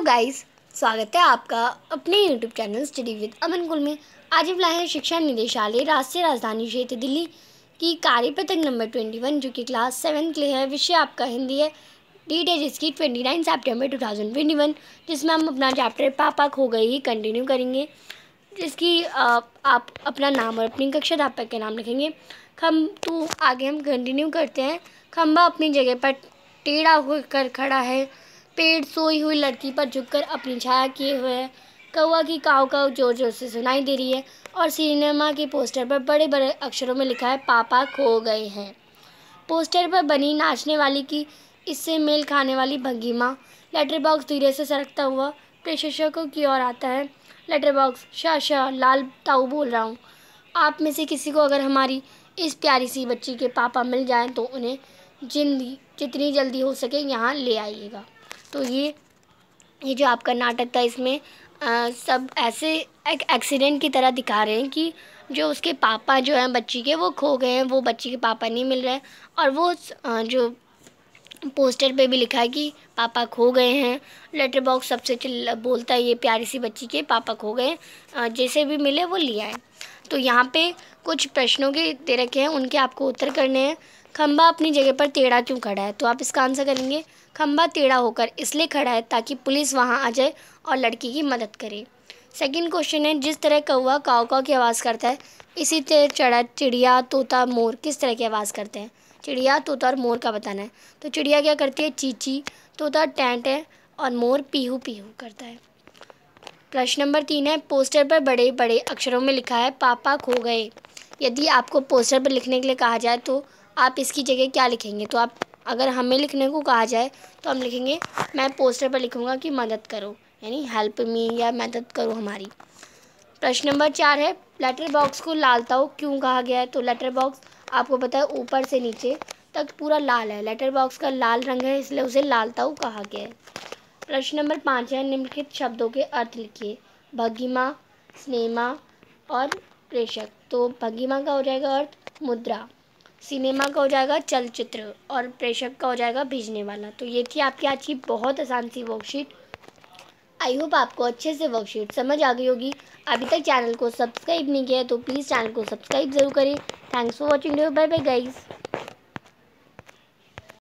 hello guys स्वागत है आपका अपने YouTube channel study with Aman Gul में आज हम लाए हैं शिक्षा निदेशालय राष्ट्रीय राजधानी क्षेत्र दिल्ली की कार्य नंबर ट्वेंटी वन जो कि क्लास सेवन के लिए है विषय आपका हिंदी है डेट है जिसकी twenty nine September two thousand twenty one जिसमें हम अपना चैप्टर पापा खो गई कंटिन्यू करेंगे जिसकी आप अपना नाम और अपनी कक्षा धापक के नाम लिखेंगे खम तो आगे हम कंटिन्यू करते हैं खम्बा अपनी जगह पर टेढ़ा होकर खड़ा है पेड़ सोई हुई लड़की पर झुककर अपनी छाया किए हुए है कौआ की काव काव जोर जोर से सुनाई दे रही है और सिनेमा के पोस्टर पर बड़े बड़े अक्षरों में लिखा है पापा खो गए हैं पोस्टर पर बनी नाचने वाली की इससे मेल खाने वाली भंगीमा लेटर बॉक्स धीरे से सरकता हुआ प्रशिक्षकों की ओर आता है लेटर बॉक्स शाह शाह लाल ताऊ बोल रहा हूँ आप में से किसी को अगर हमारी इस प्यारी सी बच्ची के पापा मिल जाएं तो उन्हें जिंदगी जितनी जल्दी हो सके यहाँ ले आइएगा तो ये ये जो आपका नाटक था इसमें आ, सब ऐसे एक एक्सीडेंट की तरह दिखा रहे हैं कि जो उसके पापा जो हैं बच्ची के वो खो गए हैं वो बच्ची के पापा नहीं मिल रहे और वो आ, जो पोस्टर पे भी लिखा है कि पापा खो गए हैं लेटर बॉक्स सबसे बोलता है ये प्यारी सी बच्ची के पापा खो गए जैसे भी मिले वो लिया है तो यहाँ पे कुछ प्रश्नों के दे रखे हैं उनके आपको उत्तर करने हैं खम्बा अपनी जगह पर टेढ़ा क्यों खड़ा है तो आप इसका आंसर करेंगे खम्बा टेढ़ा होकर इसलिए खड़ा है ताकि पुलिस वहाँ आ जाए और लड़की की मदद करे सेकंड क्वेश्चन है जिस तरह कौवा काव काव की आवाज़ करता है इसी तरह चढ़ा चिड़िया तोता मोर किस तरह की आवाज़ करते हैं चिड़िया तोता और मोर का बताना है तो चिड़िया क्या करती है चीची तोता टेंट है और मोर पीहू पीहू करता है प्रश्न नंबर तीन है पोस्टर पर बड़े बड़े अक्षरों में लिखा है पापा खो गए यदि आपको पोस्टर पर लिखने के लिए कहा जाए तो आप इसकी जगह क्या लिखेंगे तो आप अगर हमें लिखने को कहा जाए तो हम लिखेंगे मैं पोस्टर पर लिखूँगा कि मदद करो यानी हेल्प मी या मदद करो हमारी प्रश्न नंबर चार है लेटर बॉक्स को लाल क्यों कहा गया है तो लेटर बॉक्स आपको पता है ऊपर से नीचे तक पूरा लाल है लेटर बॉक्स का लाल रंग है इसलिए उसे लाल ताऊ कहा गया है प्रश्न नंबर पाँच है निम्नलिखित शब्दों के अर्थ लिखिए भगीमा स्नेमा और प्रेषक तो भगीमा का हो जाएगा अर्थ मुद्रा सिनेमा का हो जाएगा चलचित्र और प्रेषक का हो जाएगा भेजने वाला तो ये थी आपकी आज की बहुत आसान सी वर्कशीट आई होप आपको अच्छे से वर्कशीट समझ आ गई होगी अभी तक चैनल को सब्सक्राइब नहीं किया है तो प्लीज़ चैनल को सब्सक्राइब ज़रूर करें thanks for watching bye bye guys